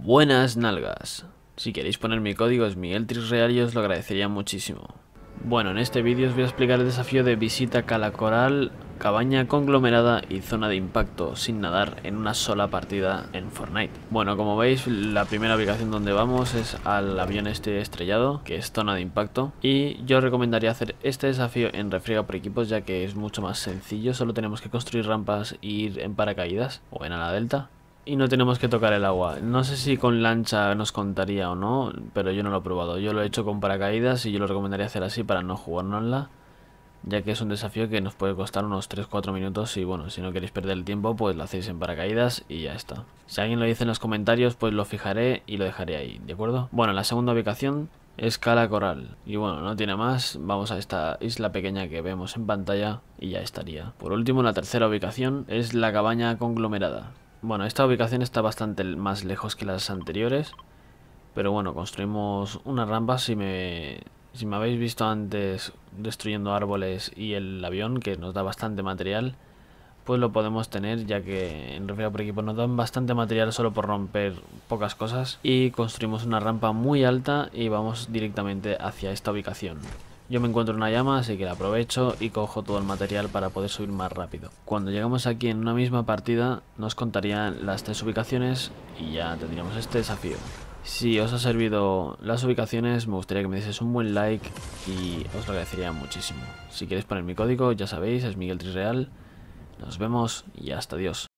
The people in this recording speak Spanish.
buenas nalgas. Si queréis poner mi código es Real y os lo agradecería muchísimo. Bueno, en este vídeo os voy a explicar el desafío de visita calacoral, cabaña conglomerada y zona de impacto sin nadar en una sola partida en Fortnite. Bueno, como veis, la primera ubicación donde vamos es al avión este estrellado, que es zona de impacto. Y yo recomendaría hacer este desafío en refriega por equipos, ya que es mucho más sencillo. Solo tenemos que construir rampas e ir en paracaídas o en ala delta y no tenemos que tocar el agua. No sé si con lancha nos contaría o no, pero yo no lo he probado. Yo lo he hecho con paracaídas y yo lo recomendaría hacer así para no jugárnosla, ya que es un desafío que nos puede costar unos 3-4 minutos y bueno, si no queréis perder el tiempo, pues lo hacéis en paracaídas y ya está. Si alguien lo dice en los comentarios, pues lo fijaré y lo dejaré ahí, ¿de acuerdo? Bueno, la segunda ubicación es Cala Coral. Y bueno, no tiene más, vamos a esta isla pequeña que vemos en pantalla y ya estaría. Por último, la tercera ubicación es la cabaña conglomerada bueno, esta ubicación está bastante más lejos que las anteriores. Pero bueno, construimos una rampa. Si me, habéis visto antes destruyendo árboles y el avión, que nos da bastante material, pues lo podemos tener, ya que en refiero por equipo nos dan bastante material solo por romper pocas cosas. Y construimos una rampa muy alta y vamos directamente hacia esta ubicación. Yo me encuentro una llama, así que la aprovecho y cojo todo el material para poder subir más rápido. Cuando llegamos aquí en una misma partida, nos contarían las tres ubicaciones y ya tendríamos este desafío. Si os ha servido las ubicaciones, me gustaría que me dices un buen like y os lo agradecería muchísimo. Si queréis poner mi código, ya sabéis, es Miguel Trisreal. Nos vemos y hasta Dios.